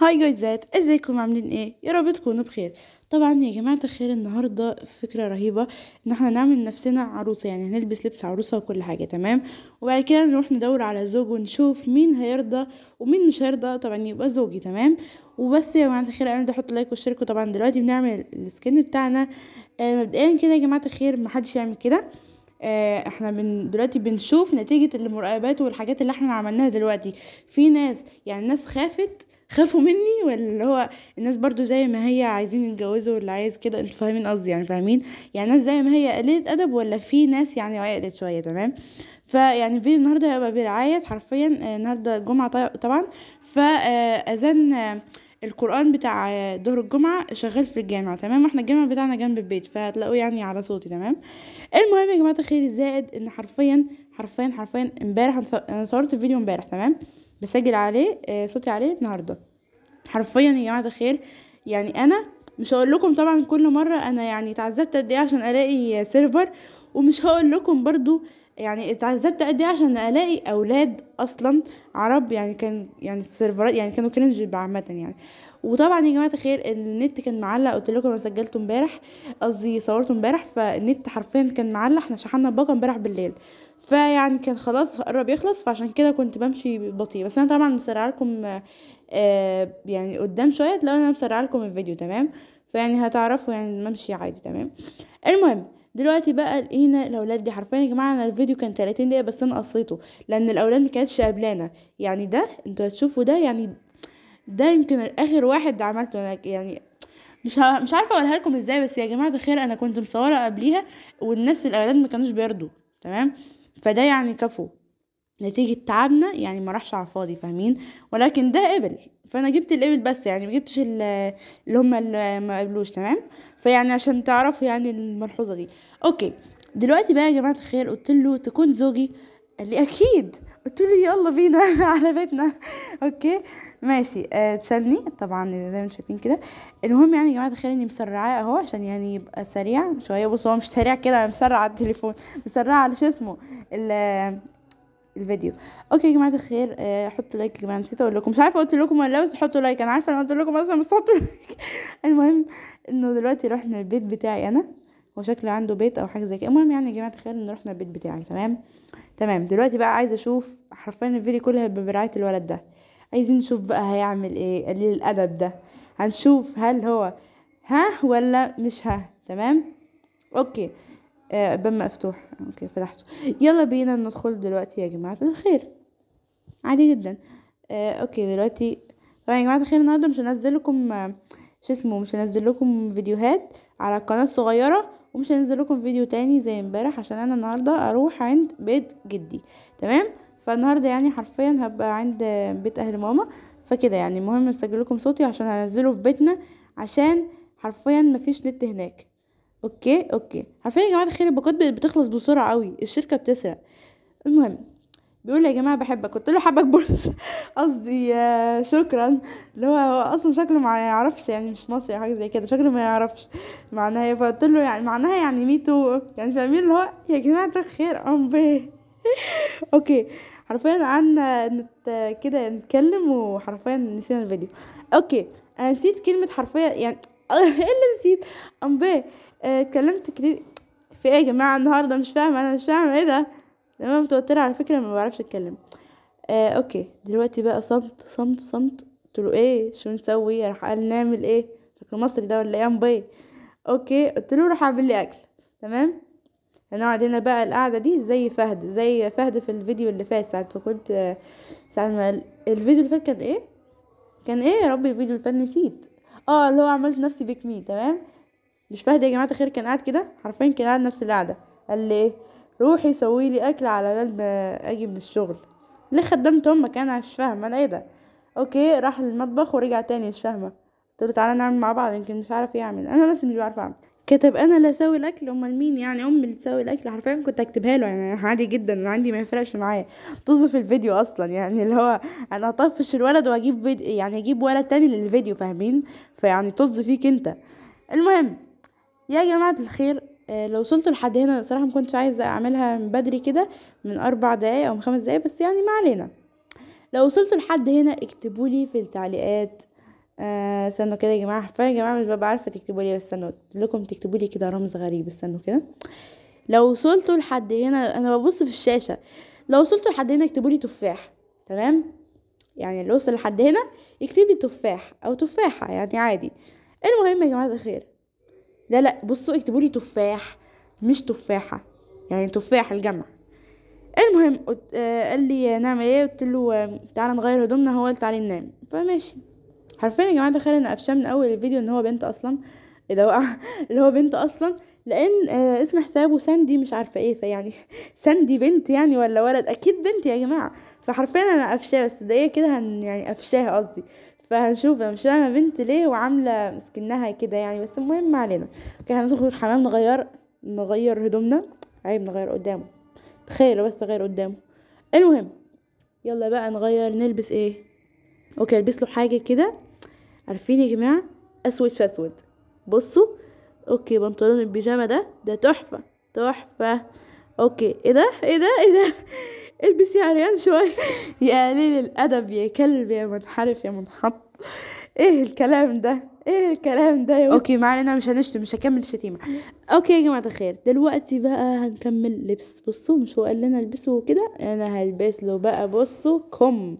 هاي جايزات ازيكم عاملين ايه يا رب تكونوا بخير طبعا يا جماعه الخير النهارده فكره رهيبه ان احنا نعمل نفسنا عروسه يعني هنلبس لبس عروسه وكل حاجه تمام وبعد كده نروح ندور على زوج ونشوف مين هيرضى ومين مش هيرضى طبعا يبقى زوجي تمام وبس يا جماعه الخير انا بدي احط لايك واشتركوا طبعا دلوقتي بنعمل السكن بتاعنا آه مبدئيا كده يا جماعه الخير محدش يعمل كده آه، احنا من دلوقتي بنشوف نتيجة المراقبات والحاجات اللي احنا عملناها دلوقتي في ناس يعني ناس خافت خافوا مني ولا اللي هو الناس برضو زي ما هي عايزين يتجوزوا ولا عايز كده انتوا فاهمين قصدي يعني فاهمين يعني الناس زي ما هي قليلة ادب ولا في ناس يعني عقلت شويه تمام فيعني فيديو النهارده هيبقى برعايه حرفيا آه، النهارده جمعه طبعا فاذان آه، آه، القران بتاع ظهر الجمعه شغال في الجامع تمام واحنا الجامع بتاعنا جنب البيت فهتلاقوه يعني على صوتي تمام المهم يا جماعه الخير زائد ان حرفيا حرفيا حرفيا امبارح انا صورت الفيديو امبارح تمام بسجل عليه آه، صوتي عليه النهارده حرفيا يا جماعه الخير يعني انا مش هقول لكم طبعا كل مره انا يعني اتعذبت قد ايه عشان الاقي سيرفر ومش هقول لكم برضو يعني اتعذبت قد ايه عشان الاقي اولاد اصلا عرب يعني كان يعني السيرفرات يعني كانوا كرنج عامه يعني وطبعا يا جماعه الخير النت كان معلق قلت لكم انا سجلته امبارح قصدي صورته امبارح فالنت حرفيا كان معلق احنا شحنا الباقه امبارح بالليل فيعني كان خلاص قرب يخلص فعشان كده كنت بمشي بطيء بس انا طبعا مسرعه لكم آه يعني قدام شويه تلاقوا انا مسرعه لكم الفيديو تمام فيعني هتعرفوا يعني بمشي عادي تمام المهم دلوقتي بقى لقينا الاولاد دي حرفيا يا جماعه انا الفيديو كان 30 دقيقه بس انا قصيته لان الاولاد ما كانتش قبلانه يعني ده انتوا هتشوفوا ده يعني ده يمكن اخر واحد عملته انا يعني مش مش عارفه اقولها لكم ازاي بس يا جماعه الخير انا كنت مصوره قبليها والناس الاولاد ما كانوش بيرضوا تمام فده يعني كفو نتيجة تعبنا يعني ما راحش على الفاضي فاهمين ولكن ده قبل فانا جبت القبل بس يعني ما جبتش اللي هم اللي ما قبلوش تمام فيعني عشان تعرفوا يعني الملحوظه دي اوكي دلوقتي بقى يا جماعه الخير قلت له تكون زوجي قال لي اكيد قلت له يلا بينا على بيتنا اوكي ماشي اتشالني آه، طبعا زي ما انتم شايفين كده المهم يعني يا جماعه تخيل اني مسرعاه اهو عشان يعني يبقى سريع شويه بص هو مش سريع كده مسرع على التليفون مسرع على شو اسمه ال الفيديو اوكي يا جماعه الخير آه حطوا لايك يا جماعه نسيت اقول لكم مش عارفه قلت لكم ولا بس حطوا لايك انا عارفه انا قلت لكم اصلا بس حطوا لايك المهم انه دلوقتي رحنا البيت بتاعي انا وشكل عنده بيت او حاجه زي كده المهم يعني يا جماعه الخير ان رحنا البيت بتاعي تمام تمام دلوقتي بقى عايزه اشوف حرفيا الفيديو كلها برعايه الولد ده عايزين نشوف بقى هيعمل ايه قليل الادب ده هنشوف هل هو ها ولا مش ها تمام اوكي آه باب مفتوح اوكي فتحته يلا بينا ندخل دلوقتي يا جماعه الخير عادي جدا آه اوكي دلوقتي طبعا يا جماعه الخير النهارده مش هنزل لكم شو اسمه مش هنزل لكم فيديوهات على القناه الصغيره ومش هنزل لكم فيديو تاني زي امبارح عشان انا النهارده اروح عند بيت جدي تمام فالنهارده يعني حرفيا هبقى عند بيت اهل ماما فكده يعني المهم مسجل لكم صوتي عشان هنزله في بيتنا عشان حرفيا مفيش نت هناك اوكي اوكي حرفيا يا جماعه الخير الباقات بتخلص بسرعه قوي الشركه بتسرق المهم بيقول لي يا جماعه بحبك قلت له حبك بولس قصدي شكرا اللي هو اصلا شكله ما يعرفش يعني مش مصري حاجه زي كده شكله ما يعرفش معناها إيه. فقلت له يعني معناها يعني ميتو يعني فاهمين اللي هو يا جماعه خير ام بي اوكي حرفيا قعدنا نت كده نتكلم وحرفيا نسينا الفيديو اوكي انا نسيت كلمه حرفيا يعني ايه اللي نسيت ام بي آه، اتكلمت كتير في ايه يا جماعه النهارده مش فاهمه انا مش فاهمه ايه ده لما متوتره على فكره ما بعرفش اتكلم آه اوكي دلوقتي بقى صمت صمت صمت قلت له ايه شو نسوي راح قال نعمل ايه شكله مصري ده ولا ايام باي اوكي قلت له راح اعمل لي اكل تمام هنقعد هنا بقى القعدة دي زي فهد زي فهد في الفيديو اللي فات ساعة ما كنت ساعة ما الفيديو اللي فات كان ايه كان ايه يا ربي الفيديو اللي فات نسيت اه اللي هو عملت نفسي مي تمام مش فهد يا جماعة الخير كان قاعد كده حرفيا كان قاعد نفس القعدة قال لي ايه روحي سوي لي اكل على بال ما اجي من الشغل ليه خدمت امك انا مش فاهمه انا ايه ده اوكي راح للمطبخ ورجع تاني مش فاهمه قلت له تعالى نعمل مع بعض يمكن مش عارف إيه اعمل انا نفسي مش عارفه اعمل كتب انا اللي اسوي الاكل امال مين يعني امي اللي تسوي الاكل حرفيا كنت اكتبها له يعني عادي جدا عندي ما يفرقش معايا طز في الفيديو اصلا يعني اللي هو انا هطفش الولد واجيب فيديو يعني هجيب ولد تاني للفيديو فاهمين فيعني طز فيك انت المهم يا جماعه الخير آه، لو وصلت لحد هنا صراحه ما كنتش عايزه اعملها من بدري كده من اربع دقايق او من خمس دقايق بس يعني ما علينا لو وصلت لحد هنا اكتبوا لي في التعليقات آه استنوا كده يا جماعه حرفيا يا جماعه مش ببقى عارفه تكتبوا لي إيه، بس استنوا لكم تكتبوا لي كده رمز غريب استنوا كده لو وصلت لحد هنا انا ببص في الشاشه لو وصلت لحد هنا اكتبوا لي تفاح تمام يعني اللي وصل لحد هنا يكتب لي تفاح او تفاحه يعني عادي المهم يا جماعه الخير لا لا بصوا اكتبوا لي تفاح مش تفاحه يعني تفاح الجمع المهم آه، قال لي نعمل ايه قلت له آه، تعالى نغير هدومنا هو قال تعالى ننام فماشي حرفيا يا جماعه تخيل انا قفشاه من اول الفيديو ان هو بنت اصلا اللي إيه هو اللي هو بنت اصلا لان آه، اسم حسابه ساندي مش عارفه ايه فيعني ساندي بنت يعني ولا ولد اكيد بنت يا جماعه فحرفيا انا قفشاه بس دقيقه كده يعني قفشاها قصدي فهنشوف انا مش فاهمه بنت ليه وعامله مسكنها كده يعني بس المهم ما علينا اوكي هندخل الحمام نغير نغير هدومنا عيب نغير قدامه تخيلوا بس غير قدامه المهم يلا بقى نغير نلبس ايه اوكي البس له حاجه كده عارفين يا جماعه اسود في اسود بصوا اوكي بنطلون البيجامه ده ده تحفه تحفه اوكي ايه ده ايه ده ايه ده البسي عريان شوي يا قليل الأدب يا كلب يا منحرف يا منحط ايه الكلام ده ايه الكلام ده يا اوكي مع انا مش هنشتم مش هكمل الشتيمه اوكي يا جماعه الخير دلوقتي بقى هنكمل لبس بصوا مش هو قال لنا البسه كده انا هلبس له بقى بصوا كم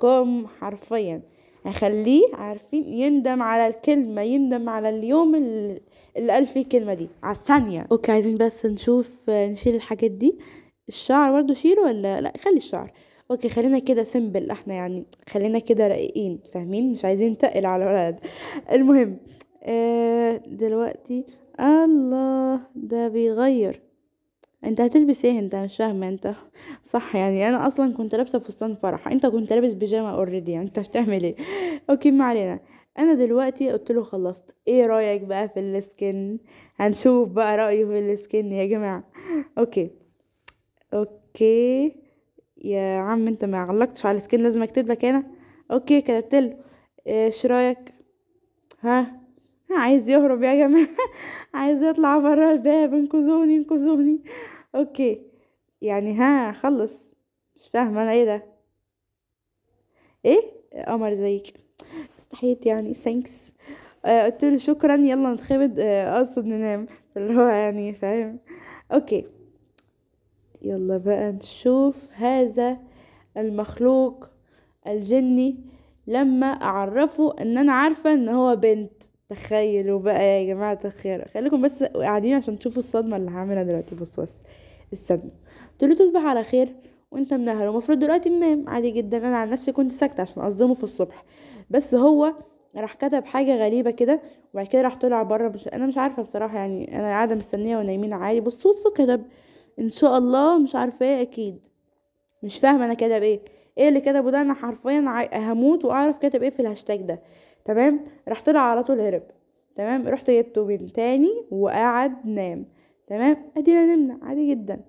كم حرفيا هخليه عارفين يندم على الكلمة يندم على اليوم اللي قال فيه الكلمة دي على الثانية اوكي عايزين بس نشوف نشيل الحاجات دي الشعر برضه شيله ولا لا خلي الشعر اوكي خلينا كده سمبل احنا يعني خلينا كده رايقين فاهمين مش عايزين نتقل على الولد المهم آه دلوقتي الله ده بيغير انت هتلبس ايه انت مش فاهمه انت صح يعني انا اصلا كنت لابسه فستان فرح انت كنت لابس بيجامه اوريدي يعني انت بتعمل ايه اوكي ما علينا انا دلوقتي قلت له خلصت ايه رايك بقى في السكن هنشوف بقى رايه في السكن يا جماعه اوكي اوكي يا عم انت ما علقتش على السكين لازم اكتب لك انا اوكي كتبت له آه، ايش رايك ها آه، عايز يهرب يا جماعه عايز يطلع بره الباب انقذوني انقذوني اوكي يعني ها خلص مش فاهمه انا ايه ده ايه قمر زيك استحيت يعني ثانكس آه قلت له شكرا يلا نتخبط آه اقصد ننام اللي هو يعني فاهم اوكي يلا بقى نشوف هذا المخلوق الجني لما اعرفه ان انا عارفة ان هو بنت تخيلوا بقى يا جماعة الخير خليكم بس قاعدين عشان تشوفوا الصدمة اللي هعملها دلوقتي بص بس استنوا قلت تصبح على خير وانت منهر ومفروض دلوقتي ننام عادي جدا انا عن نفسي كنت ساكتة عشان اصدمه في الصبح بس هو راح كتب حاجة غريبة كده وبعد كده راح طلع بره مش انا مش عارفة بصراحة يعني انا قاعدة مستنية ونايمين عادي بصوا كتب ان شاء الله مش عارفه ايه اكيد مش فاهمه انا كاتب ايه ايه اللي كتبه ده انا حرفيا هموت واعرف كاتب ايه في الهاشتاج ده تمام راح طلع على طول هرب تمام رحت جبته من تاني وقعد نام تمام ادينا نمنا عادي جدا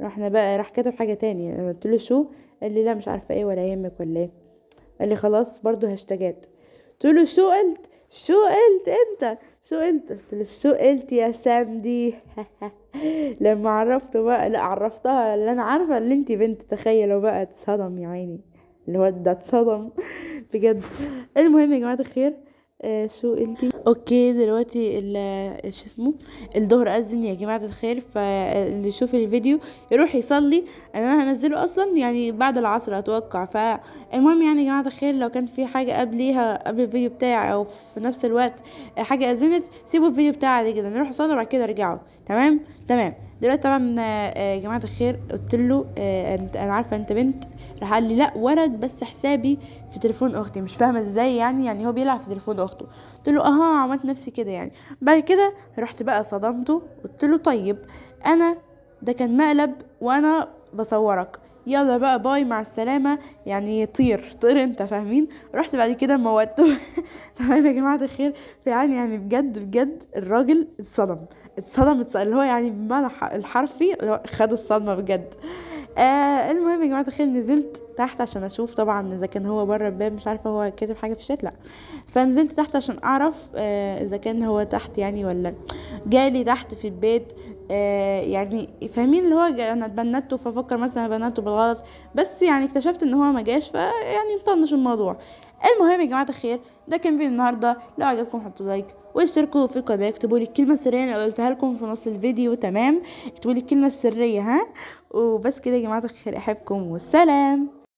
رحنا بقى راح كتب حاجه تاني انا قلت له شو قال لي لا مش عارفه ايه ولا يهمك ولا ايه قال لي خلاص برضو هاشتاجات قلت له شو قلت شو قلت انت سئلت قلت له سئلت يا ساندي لما عرفته بقى لا عرفتها اللي انا عارفه اللي انتي بنت تخيلوا بقى اتصدم يا عيني اللي هو ده اتصدم بجد المهم يا جماعه الخير آه، سئلتي اوكي دلوقتي ال شو اسمه الظهر اذن يا جماعه الخير فاللي يشوف الفيديو يروح يصلي انا هنزله اصلا يعني بعد العصر اتوقع فالمهم يعني يا جماعه الخير لو كان في حاجه قبليها قبل الفيديو بتاعي او في نفس الوقت حاجه اذنت سيبوا الفيديو بتاعي عادي جدا نصلي صلوا بعد كده ارجعوا تمام تمام دلوقتي طبعا يا آه، آه، جماعه الخير قلت له آه، انت انا عارفه انت بنت راح قال لي لا ولد بس حسابي في تليفون اختي مش فاهمه ازاي يعني يعني هو بيلعب في تليفون اخته قلت له اها عملت نفسي كده يعني بعد كده رحت بقى صدمته قلت له طيب انا ده كان مقلب وانا بصورك يلا بقى باي مع السلامة يعني طير طير انت فاهمين رحت بعد كده موته تمام يا جماعة الخير فيعني يعني بجد بجد الراجل اتصدم اتصدم اللي هو يعني بمعنى الحرفي خد الصدمة بجد آه المهم يا جماعه الخير نزلت تحت عشان اشوف طبعا اذا كان هو بره الباب مش عارفه هو كاتب حاجه في الشات لا فنزلت تحت عشان اعرف آه اذا كان هو تحت يعني ولا جالي تحت في البيت آه يعني فاهمين اللي هو انا اتبنته ففكر مثلا بناته بالغلط بس يعني اكتشفت ان هو ما جاش فيعني مطنش الموضوع المهم يا جماعه الخير ده كان فيديو النهارده لو عجبكم حطوا لايك واشتركوا في القناه اكتبوا لي الكلمه السريه اللي قلتها لكم في نص الفيديو تمام اكتبوا لي الكلمه السريه ها وبس كده يا جماعة الخير أحبكم والسلام